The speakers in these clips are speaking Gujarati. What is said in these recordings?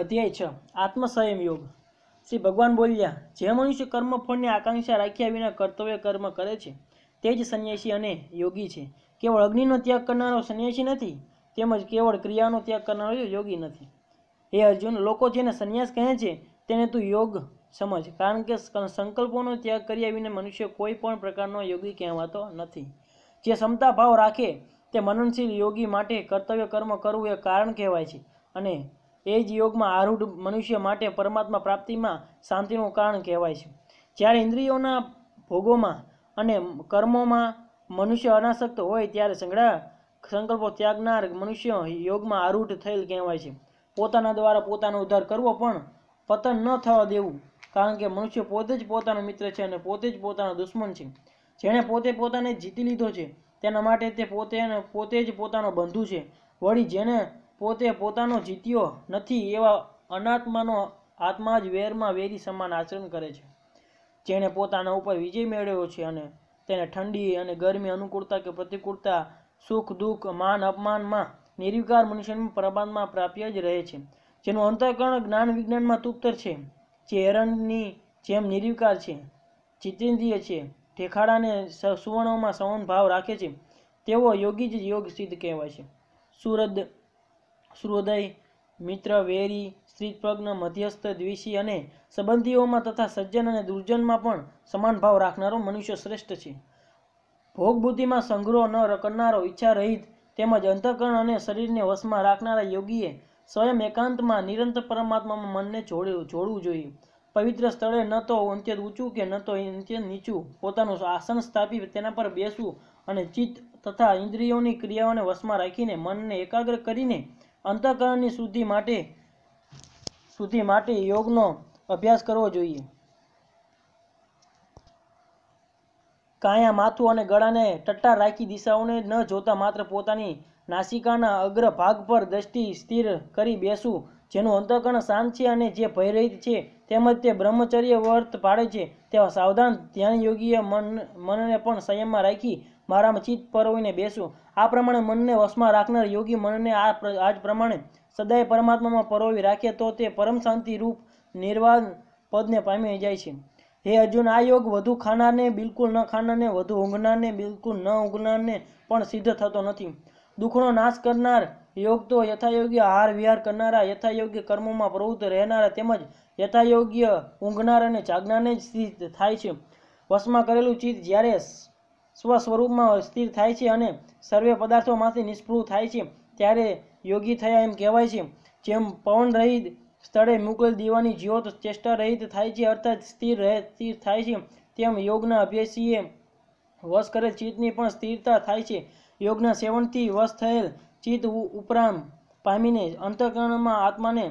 અધ્યાય છ આત્મસંયમ યોગ શ્રી ભગવાન બોલ્યા જે મનુષ્ય કર્મફળની આકાંક્ષા રાખ્યા વિના કર્તવ્ય કર્મ કરે છે તે જ સંન્યાસી અને યોગી છે કેવળ અગ્નિનો ત્યાગ કરનારો સંન્યાસી નથી તેમજ કેવળ ક્રિયાનો ત્યાગ કરનારો યોગી નથી હે અર્જુન લોકો જેને સંન્યાસ કહે છે તેને તું યોગ સમજ કારણ કે સંકલ્પોનો ત્યાગ કર્યા વિના મનુષ્ય કોઈ પણ પ્રકારનો યોગી કહેવાતો નથી જે ક્ષમતા ભાવ રાખે તે મનનશીલ યોગી માટે કર્તવ્ય કર્મ કરવું એ કારણ કહેવાય છે અને એ જ યોગમાં આરૂઢ મનુષ્ય માટે પરમાત્મા પ્રાપ્તિમાં શાંતિનું કારણ કહેવાય છે જ્યારે ઇન્દ્રિયોના ભોગોમાં અને કર્મોમાં મનુષ્ય અનાસક્ત હોય ત્યારે સંગડા સંકલ્પો ત્યાગનાર મનુષ્ય યોગમાં આરૂઢ થયેલ કહેવાય છે પોતાના દ્વારા પોતાનો ઉદ્ધાર કરવો પણ પતન ન થવા દેવું કારણ કે મનુષ્ય પોતે જ પોતાનો મિત્ર છે અને પોતે જ પોતાનો દુશ્મન છે જેણે પોતે પોતાને જીતી લીધો છે તેના માટે તે પોતે પોતે જ પોતાનો બંધુ છે વળી જેને પોતે પોતાનો જીત્યો નથી એવા અનાત્માનો આત્મા જ વેરમાં વેરી સમાન આચરણ કરે છે જેણે પોતાના ઉપર વિજય મેળવ્યો છે અને તેને ઠંડી અને ગરમી અનુકૂળતા કે પ્રતિકૂળતા સુખ દુઃખ માન અપમાનમાં નિર્વિકાર મનુષ્યનું પ્રમાણમાં પ્રાપ્ય જ રહે છે જેનું અંતઃકરણ જ્ઞાન વિજ્ઞાનમાં તૂપતર છે જે હેરણની જેમ નિર્વિકાર છે જીતેન્દ્રિય છે ઠેખાડાને સુવર્ણોમાં સૌન ભાવ રાખે છે તેવો યોગી જ યોગ સિદ્ધ કહેવાય છે સુરત સૂર્યોદય મિત્ર વેરી સ્ત્રીપ્રજ્ઞ મધ્યસ્થ દ્વિષી અને સંબંધીઓમાં તથા સજ્જન અને દુર્જનમાં પણ સમાન ભાવ રાખનારો મનુષ્ય શ્રેષ્ઠ છે ભોગ સંગ્રહ ન કરનારો ઈચ્છા તેમજ અંતઃકરણ અને શરીરને વશમાં રાખનારા યોગીએ સ્વયં એકાંતમાં નિરંતર પરમાત્મામાં મનને જોડવું જોડવું જોઈએ પવિત્ર સ્થળે ન તો અત્યંત ઊંચું કે ન તો અત્યંત નીચું પોતાનું આસન સ્થાપી તેના પર બેસવું અને ચિત્ત તથા ઇન્દ્રિયોની ક્રિયાઓને વશમાં રાખીને મનને એકાગ્ર કરીને અંતઃકરણની શુદ્ધિ માટે શુદ્ધિ માટે યોગનો અભ્યાસ કરવો જોઈએ કાયા માથું અને ગળાને ટટ્ટા રાખી દિશાઓને ન જોતા માત્ર પોતાની નાસિકાના અગ્ર ભાગ પર દ્રષ્ટિ સ્થિર કરી બેસવું જેનું અંતઃકરણ શાંત છે અને જે ભય ભયરહિત છે તેમજ તે બ્રહ્મચર્ય વર્ત પાડે છે તેવા સાવધાન ધ્યાનયોગીએ મન મનને પણ સંયમમાં રાખી મારામાં ચિત્ત પરોવીને બેસું આ પ્રમાણે મનને વશમાં રાખનાર યોગી મનને આ આજ પ્રમાણે સદાય પરમાત્મામાં પરોવી રાખે તો તે પરમ શાંતિ રૂપ નિર્વાણ પદને પામી જાય છે હે અર્જુન આ યોગ વધુ ખાનારને બિલકુલ ન ખાનારને વધુ ઊંઘનારને બિલકુલ ન ઊંઘનારને પણ સિદ્ધ થતો નથી દુઃખનો નાશ કરનાર યોગ તો યથાયોગ્ય હાર વિહાર કરનારા યથાયોગ્ય કર્મોમાં પ્રવૃત્ત રહેનારા તેમજ યથાયોગ્ય ઊંઘનાર અને જાગનારને જ સ્થિત થાય છે વશમાં કરેલું ચિત્ત જ્યારે સ્વસ્વરૂપમાં સ્થિર થાય છે અને સર્વે પદાર્થોમાંથી નિષ્ફળ થાય છે ત્યારે યોગી થયા એમ કહેવાય છે જેમ પવન રહિત સ્થળે મુકલ દીવાની જ્યોત ચેષ્ટા રહિત થાય છે અર્થાત સ્થિર રહે સ્થિર થાય છે તેમ યોગના અભ્યાસીએ વશ કરેલ ચિત્તની પણ સ્થિરતા થાય છે યોગના સેવનથી વશ થયેલ ચિત્ત ઉપરાંત પામીને અંતકરણમાં આત્માને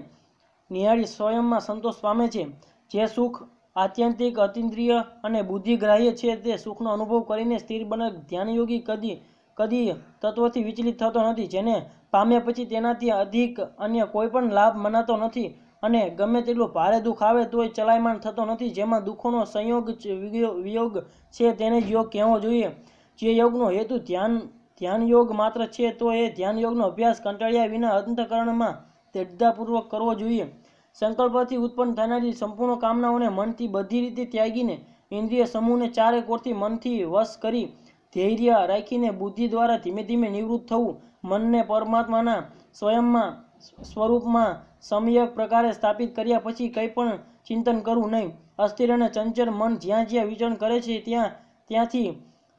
નિહાળી સ્વયંમાં સંતોષ પામે છે જે સુખ આત્યંતિક અતિન્દ્રિય અને બુદ્ધિગ્રાહ્ય છે તે સુખનો અનુભવ કરીને સ્થિર બને ધ્યાનયોગી કદી કદી તત્વથી વિચલિત થતો નથી જેને પામ્યા પછી તેનાથી અધિક અન્ય કોઈ પણ લાભ મનાતો નથી અને ગમે તેટલું ભારે દુઃખ આવે તોય ચલાયમાન થતો નથી જેમાં દુઃખોનો સંયોગ વિયોગ છે તેને જ યોગ કહેવો જોઈએ જે યોગનો હેતુ ધ્યાન ધ્યાન યોગ માત્ર છે તો એ ધ્યાન યોગનો અભ્યાસ કંટાળ્યા વિના અંતકરણમાં દ્રઢતાપૂર્વક કરવો જોઈએ સંકલ્પથી ઉત્પન્ન થનારી સંપૂર્ણ કામનાઓને મનથી બધી રીતે ત્યાગીને ઇન્દ્રિય સમૂહને ચારે કોરથી મનથી વશ કરી ધૈર્ય રાખીને બુદ્ધિ દ્વારા ધીમે ધીમે નિવૃત્ત થવું મનને પરમાત્માના સ્વયંમાં સ્વરૂપમાં સમયક પ્રકારે સ્થાપિત કર્યા પછી કંઈ પણ ચિંતન કરવું નહીં અસ્થિર અને ચંચળ મન જ્યાં જ્યાં વિચરણ કરે છે ત્યાં ત્યાંથી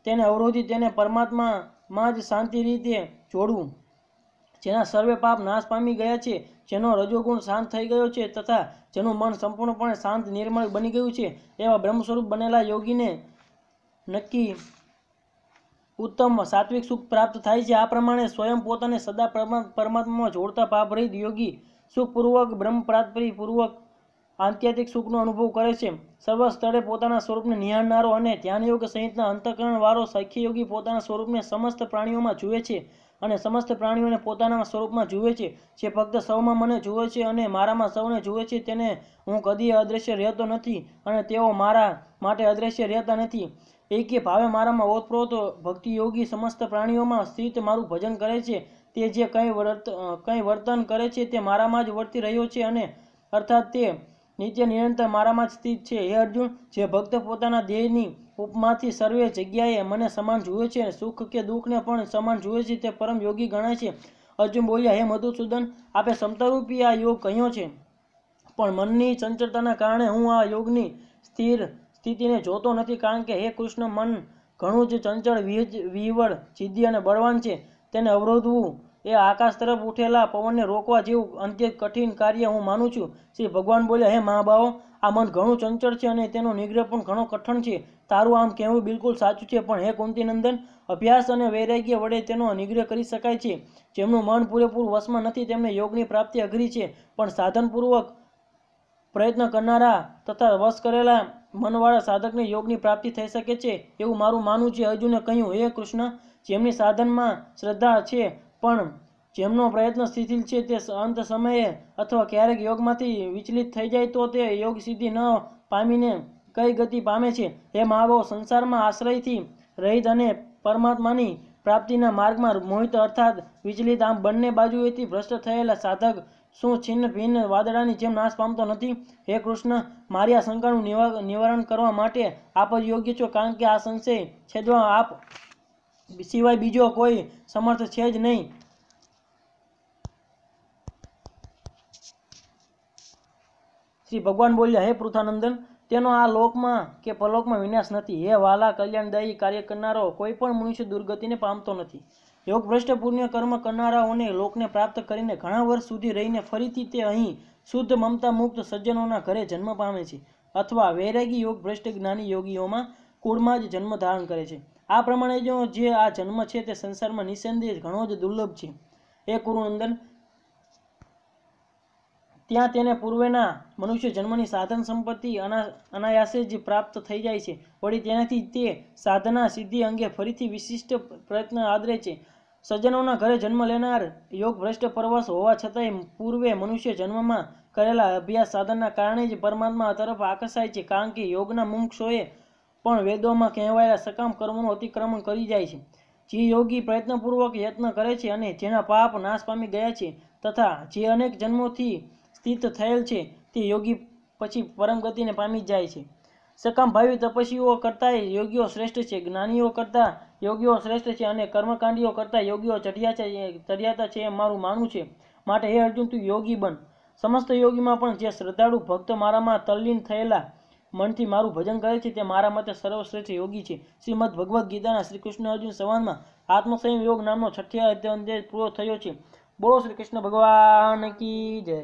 તેને અવરોધી તેને પરમાત્મામાં જ શાંતિ રીતે જોડવું જેના સર્વે પાપ નાશ પામી ગયા છે જેનો રજોગુણ શાંત થઈ ગયો છે તથા જેનું મન સંપૂર્ણપણે શાંત નિર્મળ બની ગયું છે એવા બ્રહ્મ સ્વરૂપ બનેલા યોગીને નક્કી ઉત્તમ સાત્વિક સુખ પ્રાપ્ત થાય છે આ પ્રમાણે સ્વયં પોતાને સદા પરમાત્મામાં જોડતા પાપરહિત યોગી સુખપૂર્વક બ્રહ્મ પ્રાપ્તિપૂર્વક આત્યંતિક સુખનો અનુભવ કરે છે સર્વ સ્થળે પોતાના સ્વરૂપને નિહાળનારો અને ધ્યાનયોગ સહિતના અંતકરણવાળો સખી યોગી પોતાના સ્વરૂપને સમસ્ત પ્રાણીઓમાં જુએ છે અને સમસ્ત પ્રાણીઓને પોતાના સ્વરૂપમાં જુએ છે જે ફક્ત સૌમાં મને જુએ છે અને મારામાં સૌને જુએ છે તેને હું કદીય અદ્રશ્ય રહેતો નથી અને તેઓ મારા માટે અદ્રશ્ય રહેતા નથી એકે ભાવે મારામાં ઓતપ્રોત ભક્તિયોગી સમસ્ત પ્રાણીઓમાં સ્થિત મારું ભજન કરે છે તે જે કંઈ વર્ત કંઈ વર્તન કરે છે તે મારામાં જ વર્તી રહ્યો છે અને અર્થાત તે નિત્ય નિરંતર મારામાં જ સ્થિત છે હે અર્જુન જે ભક્ત પોતાના દેહની ઉપમાથી સર્વે જગ્યાએ મને સમાન જુએ છે સુખ કે દુઃખને પણ સમાન જુએ છે તે પરમ યોગી ગણાય છે અર્જુન બોલ્યા હે મધુસૂદન આપે સમતારૂપી આ યોગ કહ્યો છે પણ મનની ચંચળતાના કારણે હું આ યોગની સ્થિર સ્થિતિને જોતો નથી કારણ કે હે કૃષ્ણ મન ઘણું જ ચંચળ વિહવળ જિદ્દી અને બળવાન છે તેને અવરોધવું એ આકાશ તરફ ઉઠેલા પવનને રોકવા જેવું અંત્ય કઠિન કાર્ય હું માનું છું શ્રી ભગવાન બોલ્યા હે મહાબાવો આ મન ઘણું ચંચળ છે અને તેનો નિગ્રહ પણ ઘણો કઠણ છે તારું આમ કહેવું બિલકુલ સાચું છે પણ હે કુંતીનંદન અભ્યાસ અને વૈરાગ્ય વડે તેનો નિગ્રહ કરી શકાય છે જેમનું મન પૂરેપૂરું વશમાં નથી તેમને યોગની પ્રાપ્તિ અઘરી છે પણ સાધનપૂર્વક પ્રયત્ન કરનારા તથા વશ કરેલા મનવાળા સાધકને યોગની પ્રાપ્તિ થઈ શકે છે એવું મારું માનવું છે અર્જુને કહ્યું હે કૃષ્ણ જેમની સાધનમાં શ્રદ્ધા છે પણ જેમનો પ્રયત્ન શિથિલ છે તે અંત સમયે અથવા ક્યારેક યોગમાંથી વિચલિત થઈ જાય તો તે યોગ સિદ્ધિ ન પામીને કઈ ગતિ પામે છે હે મહાભાવ સંસારમાં આશ્રયથી રહિત અને પરમાત્માની પ્રાપ્તિના માર્ગમાં મોહિત અર્થાત વિચલિત આમ બંને બાજુએથી ભ્રષ્ટ થયેલા સાધક શું છિન્ન ભિન્ન વાદળાની જેમ નાશ પામતો નથી હે કૃષ્ણ મારી આ શંકાનું નિવારણ કરવા માટે આપ જ યોગ્ય છો કારણ કે આ સંશય છેદવા આપ સિવાય બીજો કોઈ સમર્થ છે જ નહીં શ્રી ભગવાન બોલ્યા હે પૃથાનંદન તેનો આ લોકમાં કે પલોકમાં વિનાશ નથી હે વાલા કલ્યાણદાયી કાર્ય કરનારો કોઈ પણ મનુષ્ય દુર્ગતિને પામતો નથી યોગભ્રષ્ટ પુણ્ય કર્મ કરનારાઓને લોકને પ્રાપ્ત કરીને ઘણા વર્ષ સુધી રહીને ફરીથી તે અહીં શુદ્ધ મમતા મુક્ત સજ્જનોના ઘરે જન્મ પામે છે અથવા વૈરાગી યોગ ભ્રષ્ટ જ્ઞાની યોગીઓમાં કુળમાં જ જન્મ ધારણ કરે છે આ પ્રમાણેનો જે આ જન્મ છે તે સંસારમાં નિસંદેહ ઘણો જ દુર્લભ છે એ કુરુનંદન ત્યાં તેને પૂર્વેના મનુષ્ય જન્મની સાધન સંપત્તિ અનાયાસે જ પ્રાપ્ત થઈ જાય છે વળી તેનાથી તે સાધના સિદ્ધિ અંગે ફરીથી વિશિષ્ટ પ્રયત્ન આદરે છે સજ્જનોના ઘરે જન્મ લેનાર યોગ ભ્રષ્ટ પરવશ હોવા છતાંય પૂર્વે મનુષ્ય જન્મમાં કરેલા અભ્યાસ સાધનના કારણે જ પરમાત્મા તરફ આકર્ષાય છે કારણ કે યોગના મુમુક્ષોએ પણ વેદોમાં કહેવાયેલા સકામ કર્મોનું અતિક્રમણ કરી જાય છે જે યોગી પ્રયત્નપૂર્વક યત્ન કરે છે અને જેના પાપ નાશ પામી ગયા છે તથા જે અનેક જન્મોથી સ્થિત થયેલ છે તે યોગી પછી પરમગતિને પામી જાય છે સકામ ભાવી તપસ્વીઓ કરતાં યોગીઓ શ્રેષ્ઠ છે જ્ઞાનીઓ કરતાં યોગીઓ શ્રેષ્ઠ છે અને કર્મકાંડીઓ કરતાં યોગીઓ ચઢિયા છે ચઢિયાતા છે એમ મારું માનવું છે માટે હે અર્જુન તું યોગી બન સમસ્ત યોગીમાં પણ જે શ્રદ્ધાળુ ભક્ત મારામાં તલ્લીન થયેલા મનથી મારું ભજન કરે છે તે મારા મતે સર્વશ્રેષ્ઠ યોગી છે શ્રીમદ ભગવદ્ ગીતાના શ્રી કૃષ્ણ અર્જુન સંવાદમાં આત્મસંયમ યોગ નામનો છઠ્ઠા અધ્યયન પૂરો થયો છે બોલો શ્રી કૃષ્ણ ભગવાન કી જય